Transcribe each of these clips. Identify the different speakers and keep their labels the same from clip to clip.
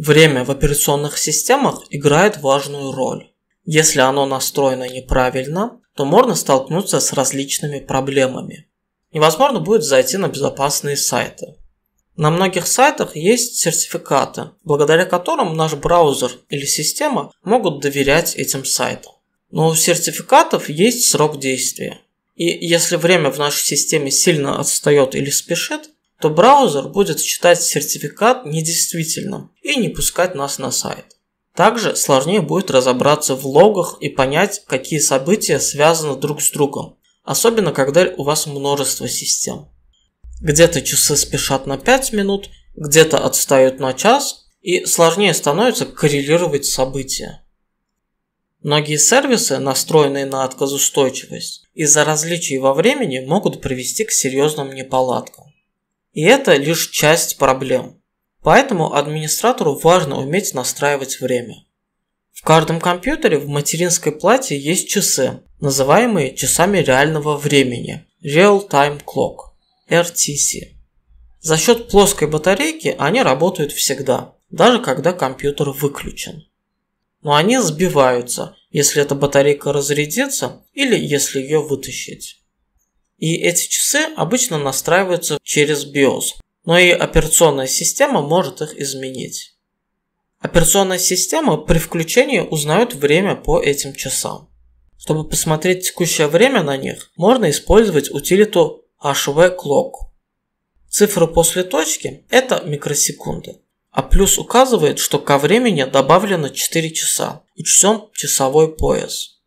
Speaker 1: Время в операционных системах играет важную роль. Если оно настроено неправильно, то можно столкнуться с различными проблемами. Невозможно будет зайти на безопасные сайты. На многих сайтах есть сертификаты, благодаря которым наш браузер или система могут доверять этим сайтам. Но у сертификатов есть срок действия. И если время в нашей системе сильно отстает или спешит, то браузер будет считать сертификат недействительным и не пускать нас на сайт. Также сложнее будет разобраться в логах и понять, какие события связаны друг с другом, особенно когда у вас множество систем. Где-то часы спешат на 5 минут, где-то отстают на час, и сложнее становится коррелировать события. Многие сервисы, настроенные на отказоустойчивость, из-за различий во времени могут привести к серьезным неполадкам. И это лишь часть проблем. Поэтому администратору важно уметь настраивать время. В каждом компьютере в материнской плате есть часы, называемые часами реального времени – Real Time Clock, RTC. За счет плоской батарейки они работают всегда, даже когда компьютер выключен. Но они сбиваются, если эта батарейка разрядится или если ее вытащить. И эти часы обычно настраиваются через BIOS, но и операционная система может их изменить. Операционная система при включении узнает время по этим часам. Чтобы посмотреть текущее время на них, можно использовать утилиту HVClock. Цифры после точки – это микросекунды, а плюс указывает, что ко времени добавлено 4 часа, учтен часовой пояс.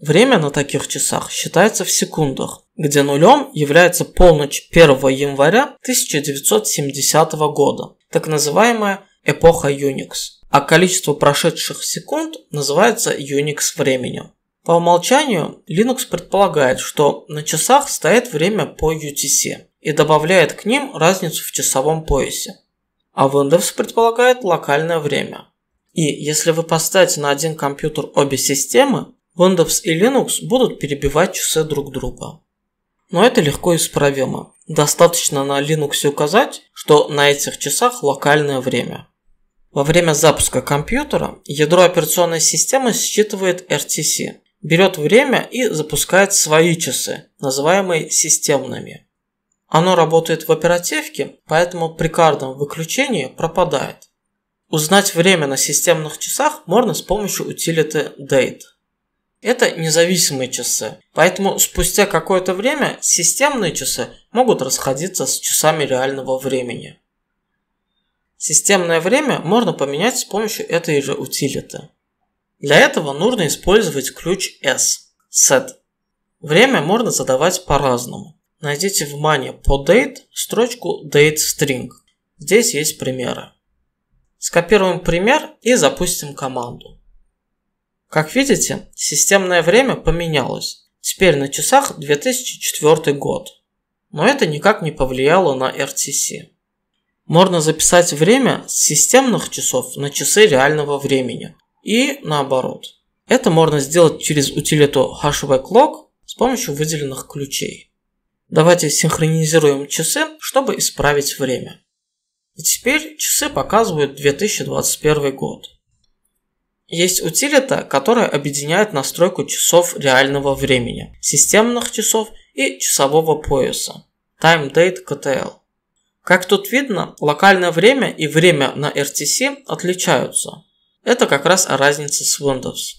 Speaker 1: Время на таких часах считается в секундах, где нулем является полночь 1 января 1970 года, так называемая эпоха Unix, а количество прошедших секунд называется Unix временем. По умолчанию Linux предполагает, что на часах стоит время по UTC и добавляет к ним разницу в часовом поясе. А Windows предполагает локальное время. И если вы поставите на один компьютер обе системы, Windows и Linux будут перебивать часы друг друга. Но это легко исправимо. Достаточно на Linux указать, что на этих часах локальное время. Во время запуска компьютера ядро операционной системы считывает RTC, берет время и запускает свои часы, называемые системными. Оно работает в оперативке, поэтому при каждом выключении пропадает. Узнать время на системных часах можно с помощью утилиты date. Это независимые часы. Поэтому спустя какое-то время системные часы могут расходиться с часами реального времени. Системное время можно поменять с помощью этой же утилиты. Для этого нужно использовать ключ S – set. Время можно задавать по-разному. Найдите в мане по date строчку date string. Здесь есть примеры. Скопируем пример и запустим команду. Как видите, системное время поменялось. Теперь на часах 2004 год. Но это никак не повлияло на RTC. Можно записать время с системных часов на часы реального времени и наоборот. Это можно сделать через утилиту Hashway Clock с помощью выделенных ключей. Давайте синхронизируем часы, чтобы исправить время. И теперь часы показывают 2021 год. Есть утилита, которая объединяет настройку часов реального времени, системных часов и часового пояса. Time Date KTL. Как тут видно, локальное время и время на RTC отличаются. Это как раз разница с Windows.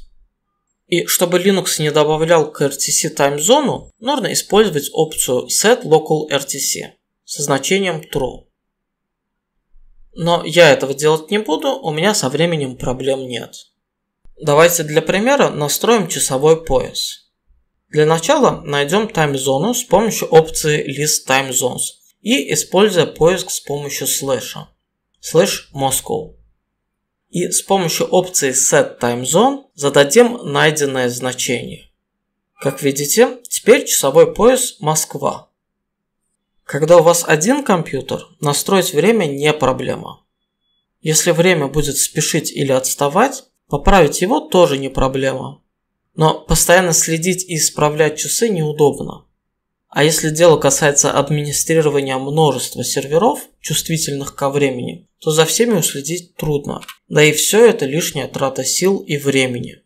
Speaker 1: И чтобы Linux не добавлял к RTC таймзону, нужно использовать опцию Set Local RTC со значением True. Но я этого делать не буду, у меня со временем проблем нет. Давайте для примера настроим часовой пояс. Для начала найдем таймзону с помощью опции List Time Zones и используя поиск с помощью слэша, слэш Moscow. И с помощью опции Set Time Zone зададим найденное значение. Как видите, теперь часовой пояс Москва. Когда у вас один компьютер, настроить время не проблема. Если время будет спешить или отставать, Поправить его тоже не проблема. Но постоянно следить и исправлять часы неудобно. А если дело касается администрирования множества серверов, чувствительных ко времени, то за всеми уследить трудно. Да и все это лишняя трата сил и времени.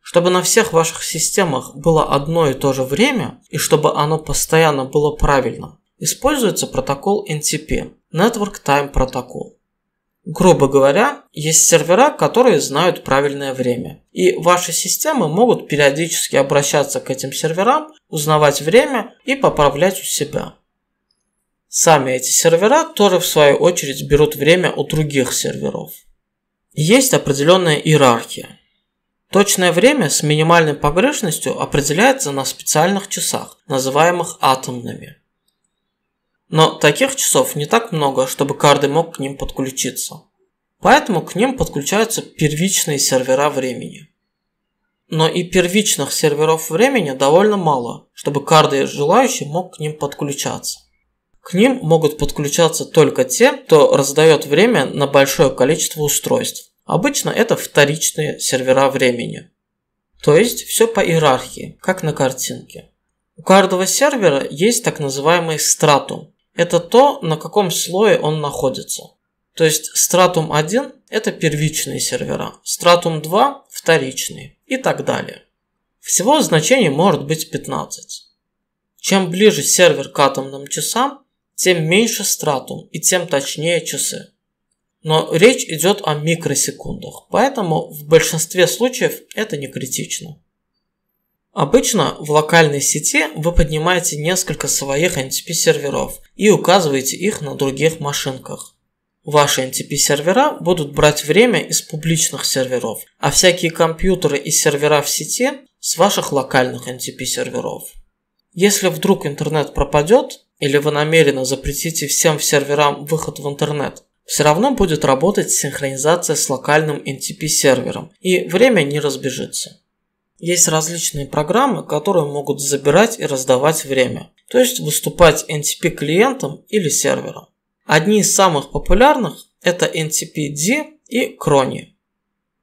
Speaker 1: Чтобы на всех ваших системах было одно и то же время, и чтобы оно постоянно было правильно, используется протокол NTP – Network Time Protocol. Грубо говоря, есть сервера, которые знают правильное время. И ваши системы могут периодически обращаться к этим серверам, узнавать время и поправлять у себя. Сами эти сервера тоже в свою очередь берут время у других серверов. Есть определенная иерархия. Точное время с минимальной погрешностью определяется на специальных часах, называемых атомными – но таких часов не так много, чтобы каждый мог к ним подключиться. Поэтому к ним подключаются первичные сервера времени. Но и первичных серверов времени довольно мало, чтобы каждый желающий мог к ним подключаться. К ним могут подключаться только те, кто раздает время на большое количество устройств. Обычно это вторичные сервера времени. То есть все по иерархии, как на картинке. У каждого сервера есть так называемый стратум это то, на каком слое он находится. То есть стратум 1 – это первичные сервера, стратум 2 – вторичные и так далее. Всего значений может быть 15. Чем ближе сервер к атомным часам, тем меньше стратум и тем точнее часы. Но речь идет о микросекундах, поэтому в большинстве случаев это не критично. Обычно в локальной сети вы поднимаете несколько своих NTP серверов и указываете их на других машинках. Ваши NTP сервера будут брать время из публичных серверов, а всякие компьютеры и сервера в сети с ваших локальных NTP серверов. Если вдруг интернет пропадет, или вы намеренно запретите всем серверам выход в интернет, все равно будет работать синхронизация с локальным NTP сервером и время не разбежится. Есть различные программы, которые могут забирать и раздавать время, то есть выступать NTP клиентом или сервером. Одни из самых популярных – это NTPD и Crony.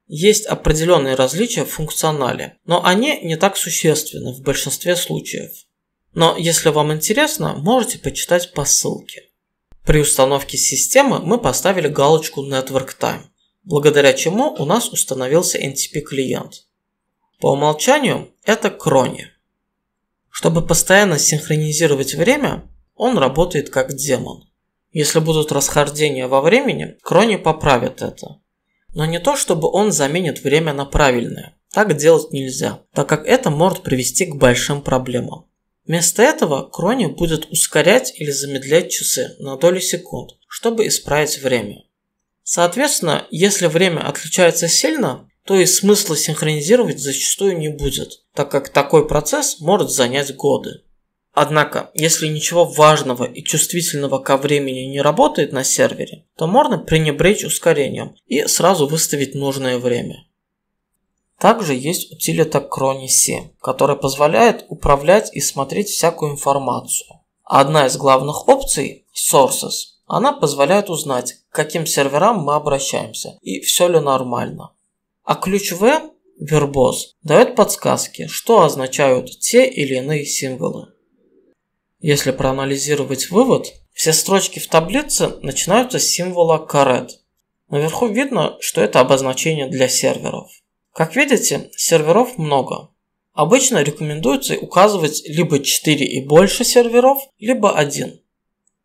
Speaker 1: Есть определенные различия в функционале, но они не так существенны в большинстве случаев. Но если вам интересно, можете почитать по ссылке. При установке системы мы поставили галочку Network Time, благодаря чему у нас установился NTP клиент. По умолчанию это крони. Чтобы постоянно синхронизировать время, он работает как демон. Если будут расхождения во времени, крони поправят это. Но не то, чтобы он заменит время на правильное. Так делать нельзя, так как это может привести к большим проблемам. Вместо этого Крони будет ускорять или замедлять часы на долю секунд, чтобы исправить время. Соответственно, если время отличается сильно, то и смысла синхронизировать зачастую не будет, так как такой процесс может занять годы. Однако, если ничего важного и чувствительного ко времени не работает на сервере, то можно пренебречь ускорением и сразу выставить нужное время. Также есть утилита Crony 7, которая позволяет управлять и смотреть всякую информацию. Одна из главных опций – Sources. Она позволяет узнать, к каким серверам мы обращаемся и все ли нормально. А ключ V вербоз, дает подсказки, что означают те или иные символы. Если проанализировать вывод, все строчки в таблице начинаются с символа caret. Наверху видно, что это обозначение для серверов. Как видите, серверов много. Обычно рекомендуется указывать либо 4 и больше серверов, либо один.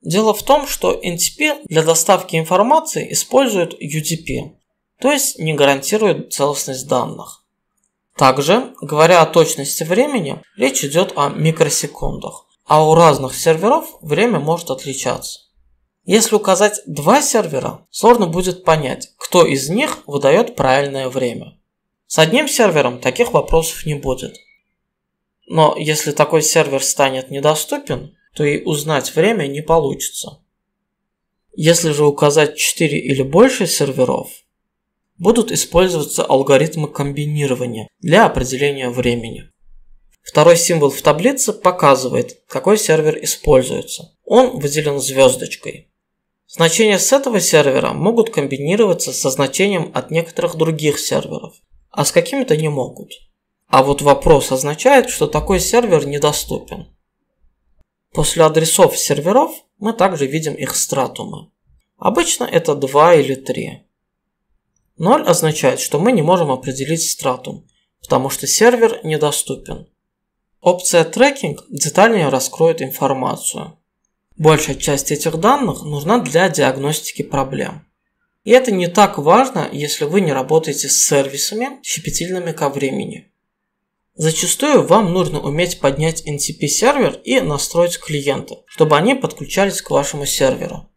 Speaker 1: Дело в том, что NTP для доставки информации использует UDP, то есть не гарантирует целостность данных. Также, говоря о точности времени, речь идет о микросекундах, а у разных серверов время может отличаться. Если указать два сервера, сложно будет понять, кто из них выдает правильное время. С одним сервером таких вопросов не будет. Но если такой сервер станет недоступен, то и узнать время не получится. Если же указать 4 или больше серверов, будут использоваться алгоритмы комбинирования для определения времени. Второй символ в таблице показывает, какой сервер используется. Он выделен звездочкой. Значения с этого сервера могут комбинироваться со значением от некоторых других серверов, а с какими-то не могут. А вот вопрос означает, что такой сервер недоступен. После адресов серверов мы также видим их стратумы. Обычно это два или три. 0 означает, что мы не можем определить стратум, потому что сервер недоступен. Опция трекинг детальнее раскроет информацию. Большая часть этих данных нужна для диагностики проблем. И это не так важно, если вы не работаете с сервисами, щепетильными ко времени. Зачастую вам нужно уметь поднять NTP-сервер и настроить клиента, чтобы они подключались к вашему серверу.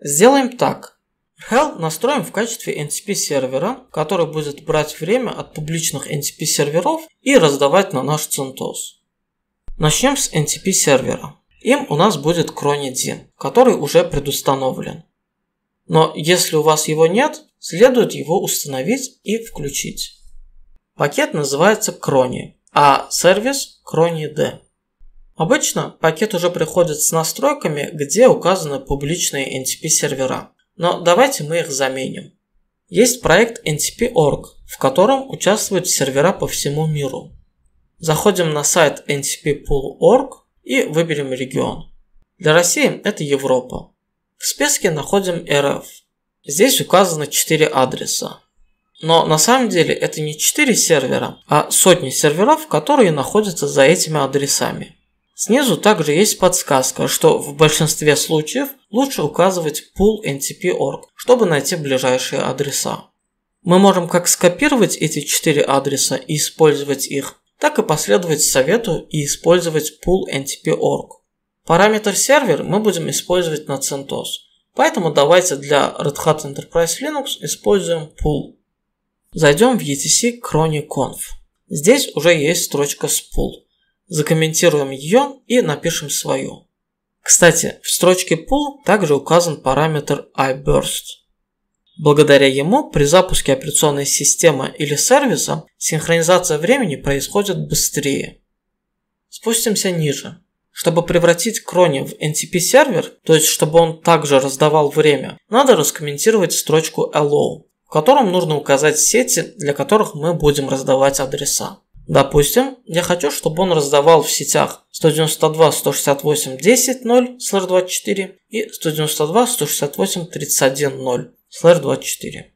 Speaker 1: Сделаем так. Hell настроим в качестве NTP сервера, который будет брать время от публичных NTP серверов и раздавать на наш CentOS. Начнем с NTP сервера. Им у нас будет CronyDin, который уже предустановлен. Но если у вас его нет, следует его установить и включить. Пакет называется Crony, а сервис CronyD. Обычно пакет уже приходит с настройками, где указаны публичные NTP сервера но давайте мы их заменим. Есть проект ntp.org, в котором участвуют сервера по всему миру. Заходим на сайт ntppool.org и выберем регион. Для России это Европа. В списке находим РФ. Здесь указано 4 адреса. Но на самом деле это не 4 сервера, а сотни серверов, которые находятся за этими адресами. Снизу также есть подсказка, что в большинстве случаев лучше указывать pool ntp.org, чтобы найти ближайшие адреса. Мы можем как скопировать эти четыре адреса и использовать их, так и последовать совету и использовать pool ntp.org. Параметр сервер мы будем использовать на CentOS, поэтому давайте для Red Hat Enterprise Linux используем pool. Зайдем в etc chronyconf Здесь уже есть строчка с pool. Закомментируем ее и напишем свою. Кстати, в строчке Pull также указан параметр iBurst. Благодаря ему при запуске операционной системы или сервиса синхронизация времени происходит быстрее. Спустимся ниже. Чтобы превратить крони в NTP сервер, то есть чтобы он также раздавал время, надо раскомментировать строчку allow, в котором нужно указать сети, для которых мы будем раздавать адреса. Допустим, я хочу, чтобы он раздавал в сетях 192, 168, 10, 0, слэр 24 и 192, 168, 31, 0, слэр 24.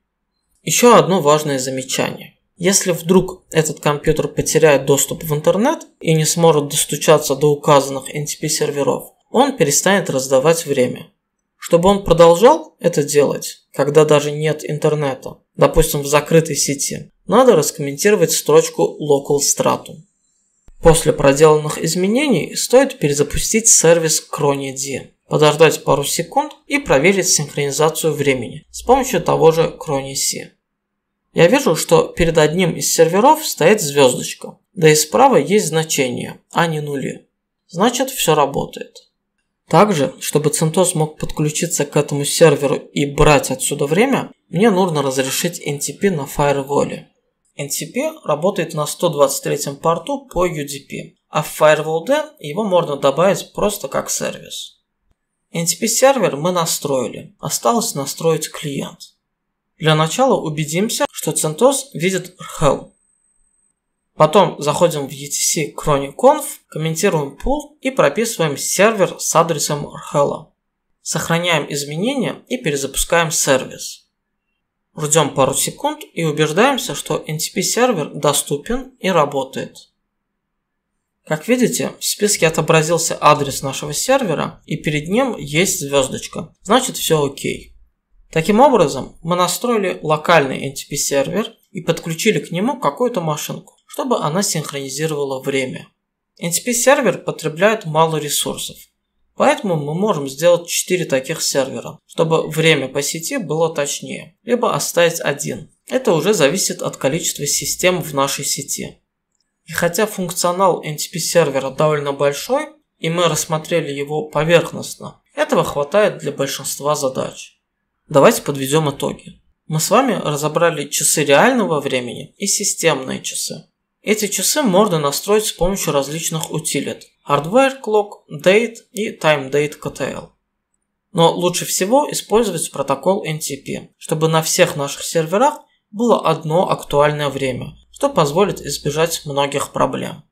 Speaker 1: Еще одно важное замечание. Если вдруг этот компьютер потеряет доступ в интернет и не сможет достучаться до указанных NTP серверов, он перестанет раздавать время. Чтобы он продолжал это делать, когда даже нет интернета, допустим в закрытой сети, надо раскомментировать строчку Local Stratum. После проделанных изменений стоит перезапустить сервис ChronieD, подождать пару секунд и проверить синхронизацию времени с помощью того же ChronieC. Я вижу, что перед одним из серверов стоит звездочка, да и справа есть значение, а не нули. Значит, все работает. Также, чтобы CentOS мог подключиться к этому серверу и брать отсюда время, мне нужно разрешить NTP на фаерволе. NTP работает на 123 порту по UDP, а в Firewall DAN его можно добавить просто как сервис. NTP сервер мы настроили, осталось настроить клиент. Для начала убедимся, что CentOS видит RHEL. Потом заходим в etc crony.conf, комментируем пул и прописываем сервер с адресом RHEL. Сохраняем изменения и перезапускаем сервис. Ждем пару секунд и убеждаемся, что NTP-сервер доступен и работает. Как видите, в списке отобразился адрес нашего сервера и перед ним есть звездочка, значит все окей. Таким образом, мы настроили локальный NTP сервер и подключили к нему какую-то машинку, чтобы она синхронизировала время. NTP сервер потребляет мало ресурсов, Поэтому мы можем сделать 4 таких сервера, чтобы время по сети было точнее, либо оставить один. Это уже зависит от количества систем в нашей сети. И хотя функционал NTP сервера довольно большой, и мы рассмотрели его поверхностно, этого хватает для большинства задач. Давайте подведем итоги. Мы с вами разобрали часы реального времени и системные часы. Эти часы можно настроить с помощью различных утилит Hardware Clock, Date и Time Date KTL. Но лучше всего использовать протокол NTP, чтобы на всех наших серверах было одно актуальное время, что позволит избежать многих проблем.